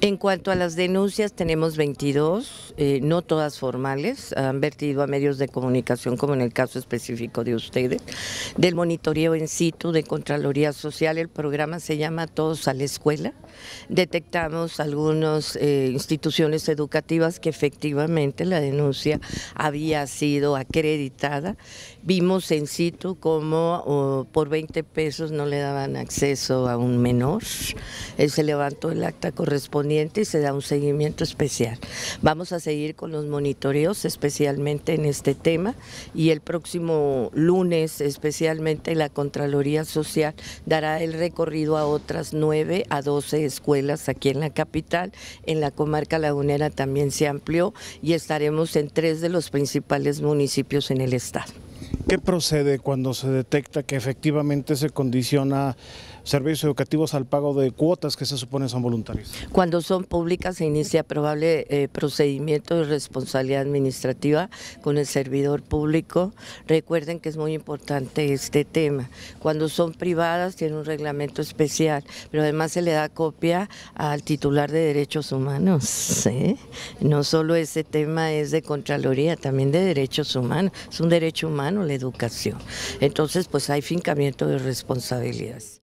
En cuanto a las denuncias, tenemos 22, eh, no todas formales, han vertido a medios de comunicación, como en el caso específico de ustedes, del monitoreo en situ de Contraloría Social, el programa se llama Todos a la Escuela, detectamos algunas eh, instituciones educativas que efectivamente la denuncia había sido acreditada, vimos en situ como por 20 pesos no le daban acceso a un menor, eh, se levantó el acta con correspondiente y se da un seguimiento especial. Vamos a seguir con los monitoreos, especialmente en este tema, y el próximo lunes, especialmente la Contraloría Social dará el recorrido a otras 9 a 12 escuelas aquí en la capital, en la comarca lagunera también se amplió y estaremos en tres de los principales municipios en el estado. ¿Qué procede cuando se detecta que efectivamente se condiciona servicios educativos al pago de cuotas que se supone son voluntarias? Cuando son públicas se inicia probable eh, procedimiento de responsabilidad administrativa con el servidor público. Recuerden que es muy importante este tema. Cuando son privadas tiene un reglamento especial, pero además se le da copia al titular de derechos humanos. No solo ese tema es de Contraloría, también de derechos humanos. Es un derecho humano, le educación. Entonces, pues hay fincamiento de responsabilidades.